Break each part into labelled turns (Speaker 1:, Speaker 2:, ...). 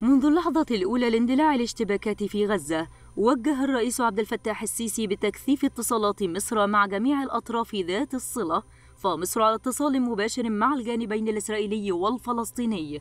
Speaker 1: منذ اللحظة الأولى لاندلاع الاشتباكات في غزة وجه الرئيس عبد الفتاح السيسي بتكثيف اتصالات مصر مع جميع الأطراف ذات الصلة فمصر على اتصال مباشر مع الجانبين الإسرائيلي والفلسطيني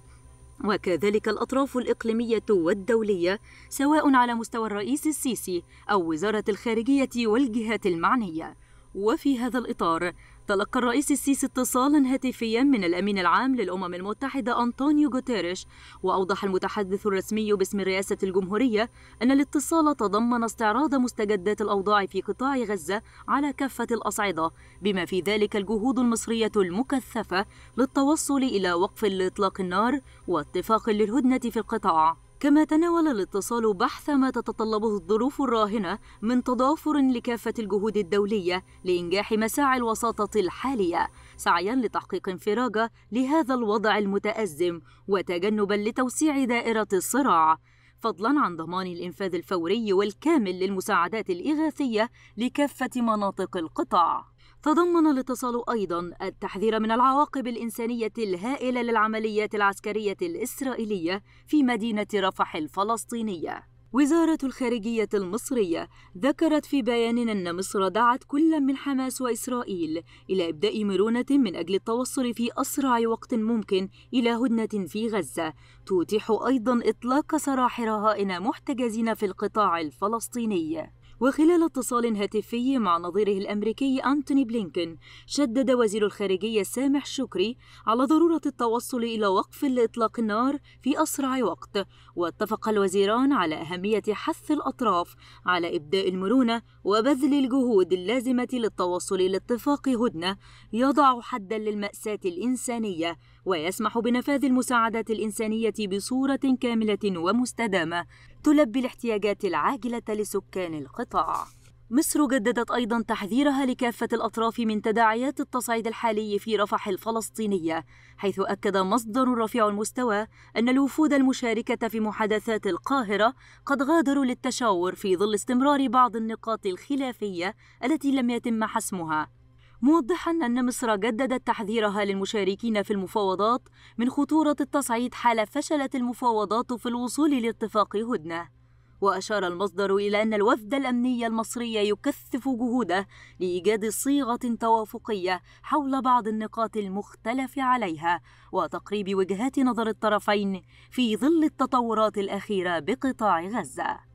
Speaker 1: وكذلك الأطراف الإقليمية والدولية سواء على مستوى الرئيس السيسي أو وزارة الخارجية والجهات المعنية وفي هذا الإطار تلقى الرئيس السيسي اتصالا هاتفيا من الامين العام للامم المتحده انطونيو غوتيريش واوضح المتحدث الرسمي باسم رئاسه الجمهوريه ان الاتصال تضمن استعراض مستجدات الاوضاع في قطاع غزه على كافه الاصعده بما في ذلك الجهود المصريه المكثفه للتوصل الى وقف لاطلاق النار واتفاق للهدنه في القطاع كما تناول الاتصال بحث ما تتطلبه الظروف الراهنة من تضافر لكافة الجهود الدولية لإنجاح مساعي الوساطة الحالية سعيا لتحقيق انفراجة لهذا الوضع المتأزم وتجنبا لتوسيع دائرة الصراع فضلا عن ضمان الإنفاذ الفوري والكامل للمساعدات الإغاثية لكافة مناطق القطاع تضمن الاتصال أيضا التحذير من العواقب الإنسانية الهائلة للعمليات العسكرية الإسرائيلية في مدينة رفح الفلسطينية وزارة الخارجية المصرية ذكرت في بيان أن مصر دعت كل من حماس وإسرائيل إلى إبداء مرونة من أجل التوصل في أسرع وقت ممكن إلى هدنة في غزة تتيح أيضا إطلاق سراح رهائن محتجزين في القطاع الفلسطيني وخلال اتصال هاتفي مع نظيره الأمريكي أنتوني بلينكن شدد وزير الخارجية سامح شكري على ضرورة التوصل إلى وقف لإطلاق النار في أسرع وقت واتفق الوزيران على أهمية حث الأطراف على إبداء المرونة وبذل الجهود اللازمة للتوصل إلى اتفاق هدنة يضع حدا للمأساة الإنسانية ويسمح بنفاذ المساعدات الإنسانية بصورة كاملة ومستدامة تلبي الاحتياجات العاجلة لسكان القطاع. مصر جددت أيضا تحذيرها لكافة الأطراف من تداعيات التصعيد الحالي في رفح الفلسطينية، حيث أكد مصدر رفيع المستوى أن الوفود المشاركة في محادثات القاهرة قد غادروا للتشاور في ظل استمرار بعض النقاط الخلافية التي لم يتم حسمها موضحا أن مصر جددت تحذيرها للمشاركين في المفاوضات من خطورة التصعيد حال فشلت المفاوضات في الوصول لاتفاق هدنة وأشار المصدر إلى أن الوفد الأمني المصري يكثف جهوده لإيجاد صيغة توافقية حول بعض النقاط المختلف عليها وتقريب وجهات نظر الطرفين في ظل التطورات الأخيرة بقطاع غزة